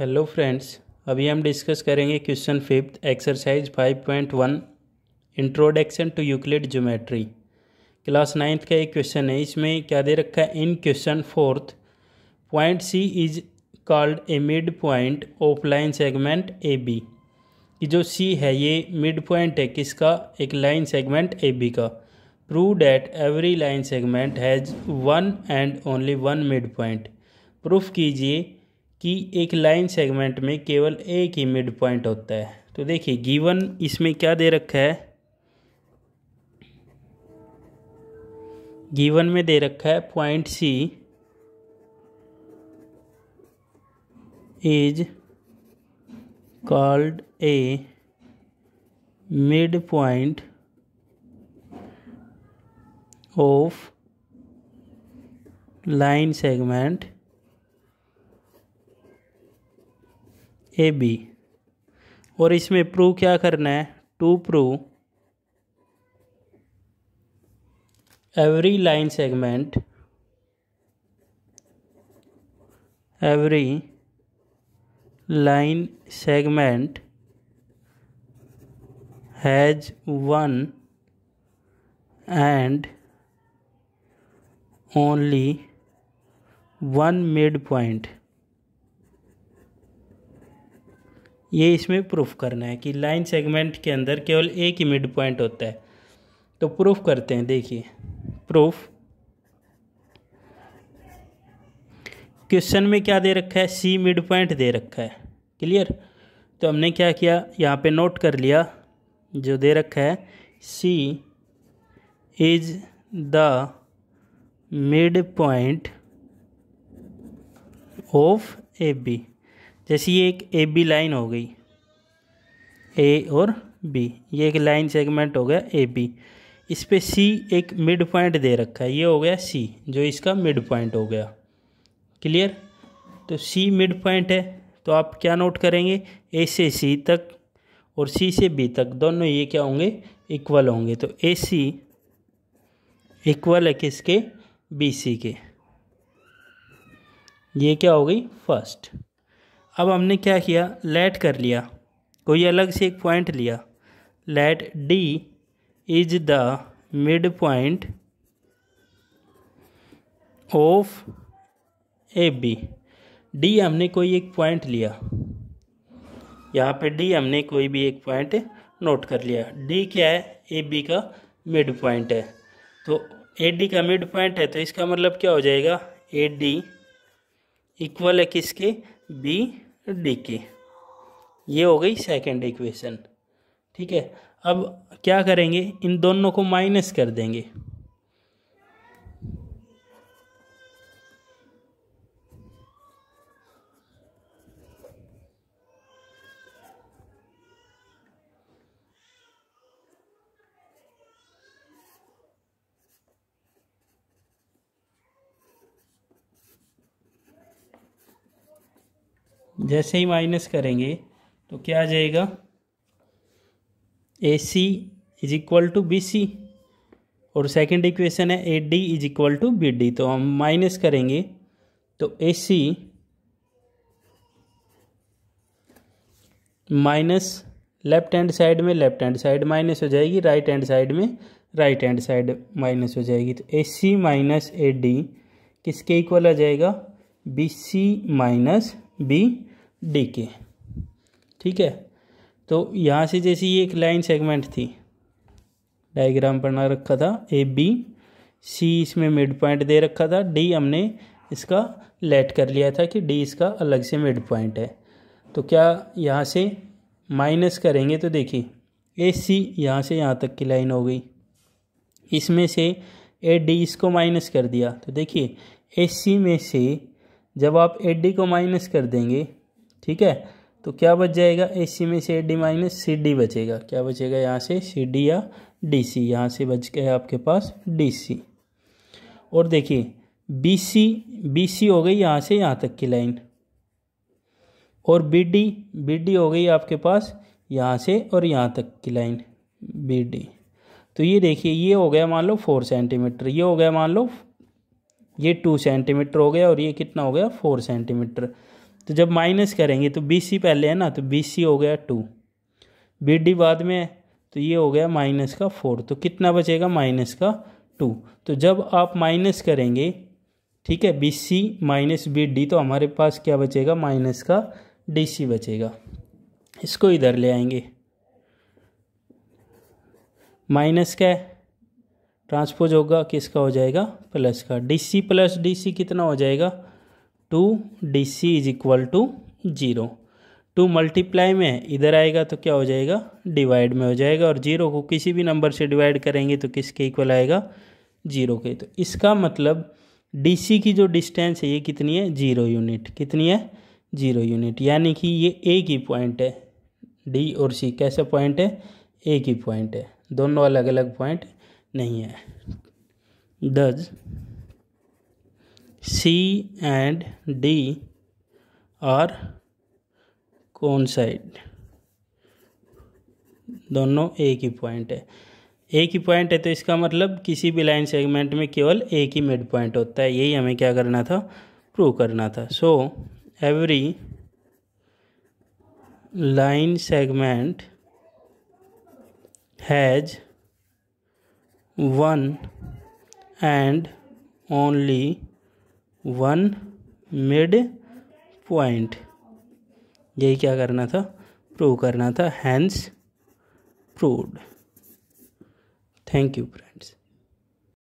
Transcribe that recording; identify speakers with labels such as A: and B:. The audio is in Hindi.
A: हेलो फ्रेंड्स अभी हम डिस्कस करेंगे question fifth exercise 5.1 introduction to Euclid geometry class ninth का एक क्वेश्चन है इसमें क्या दे रखा है in question fourth point C is called a mid point of line segment A B कि जो सी है ये मिड पॉइंट है किसका एक लाइन सेगमेंट ए बी का prove that every line segment has one and only one mid point proof कीजिए कि एक लाइन सेगमेंट में केवल एक ही मिड पॉइंट होता है तो देखिए गिवन इसमें क्या दे रखा है गिवन में दे रखा है point C is called a mid point of line segment A B और इसमें प्रूव क्या करना है to prove every line segment every line segment has one and only one mid point ये इसमें प्रूफ करना है कि लाइन सेगमेंट के अंदर केवल एक ही मिड पॉइंट होता है तो प्रूफ करते हैं देखिए प्रूफ क्वेश्चन में क्या दे रखा है सी मिड पॉइंट दे रखा है क्लियर तो हमने क्या किया यहाँ पे नोट कर लिया जो दे रखा है C is the mid point of A B जैसे ये एक ए बी लाइन हो गई ए और बी ये एक लाइन सेगमेंट हो गया ए बी इस पर सी एक मिड पॉइंट दे रखा है ये हो गया सी जो इसका मिड पॉइंट हो गया क्लियर तो सी मिड पॉइंट है तो आप क्या नोट करेंगे ए से सी तक और सी से बी तक दोनों ये क्या होंगे इक्वल होंगे तो ए सी इक्वल है किसके बी सी के ये क्या हो गई फर्स्ट अब हमने क्या किया लेट कर लिया कोई अलग से एक पॉइंट लिया let D is the mid point of A B D हमने कोई एक पॉइंट लिया यहाँ पे डी हमने कोई भी एक पॉइंट नोट कर लिया डी क्या है ए बी का मिड पॉइंट है तो ए डी का मिड पॉइंट है तो इसका मतलब क्या हो जाएगा ए डी इक्वल है किसके बी डी के ये हो गई सेकंड इक्वेशन ठीक है अब क्या करेंगे इन दोनों को माइनस कर देंगे जैसे ही माइनस करेंगे तो क्या आ जाएगा A C is equal to B C और सेकंड इक्वेशन है A D is equal to B D तो हम माइनस करेंगे तो A C minus left hand side में लेफ्ट हैंड साइड माइनस हो जाएगी राइट हैंड साइड में राइट हैंड साइड माइनस हो जाएगी तो A C minus A D किसके इक्वल आ जाएगा B C minus B D के ठीक है तो यहाँ से जैसी ये एक लाइन सेगमेंट थी डायग्राम बना रखा था ए बी सी इसमें मिड पॉइंट दे रखा था डी हमने इसका लेट कर लिया था कि डी इसका अलग से मिड पॉइंट है तो क्या यहाँ से माइनस करेंगे तो देखिए ए सी यहाँ से यहाँ तक की लाइन हो गई इसमें से ए डी इसको माइनस कर दिया तो देखिए ए सी में से जब आप ए डी को माइनस कर देंगे ठीक है तो क्या बच जाएगा ए सी में से A D minus C D बचेगा क्या बचेगा यहाँ से सी डी या डी सी यहाँ से बच गया आपके पास डी सी और देखिए बी सी बी सी हो गई यहाँ से यहाँ तक की लाइन और बी डी बी डी हो गई आपके पास यहाँ से और यहाँ तक की लाइन बी डी तो ये देखिए ये हो गया मान लो फोर सेंटीमीटर ये हो गया मान लो ये टू सेंटीमीटर हो गया और ये कितना हो गया फोर सेंटीमीटर तो जब माइनस करेंगे तो बी सी पहले है ना तो बी सी हो गया टू बी डी बाद में है तो ये हो गया माइनस का फोर तो कितना बचेगा माइनस का टू तो जब आप माइनस करेंगे ठीक है B C minus B D तो हमारे पास क्या बचेगा माइनस का डी सी बचेगा इसको इधर ले आएंगे माइनस का ट्रांसपोज होगा किसका हो जाएगा प्लस का D C plus D C कितना हो जाएगा two D C is equal to zero two multiply में इधर आएगा तो क्या हो जाएगा डिवाइड में हो जाएगा और जीरो को किसी भी नंबर से डिवाइड करेंगे तो किसके इक्वल आएगा जीरो के तो इसका मतलब सी की जो डिस्टेंस है ये कितनी है जीरो यूनिट कितनी है जीरो यूनिट यानी कि ये एक ही पॉइंट है डी और सी कैसे पॉइंट है एक ही पॉइंट है दोनों अलग अलग पॉइंट नहीं है thus C and D are कौन साइड दोनों एक ही पॉइंट है एक ही पॉइंट है तो इसका मतलब किसी भी लाइन सेगमेंट में केवल एक ही मिड पॉइंट होता है यही हमें क्या करना था प्रूव करना था so every line segment has one and only one mid point यही क्या करना था प्रूव करना था हैंस प्रूव्ड थैंक यू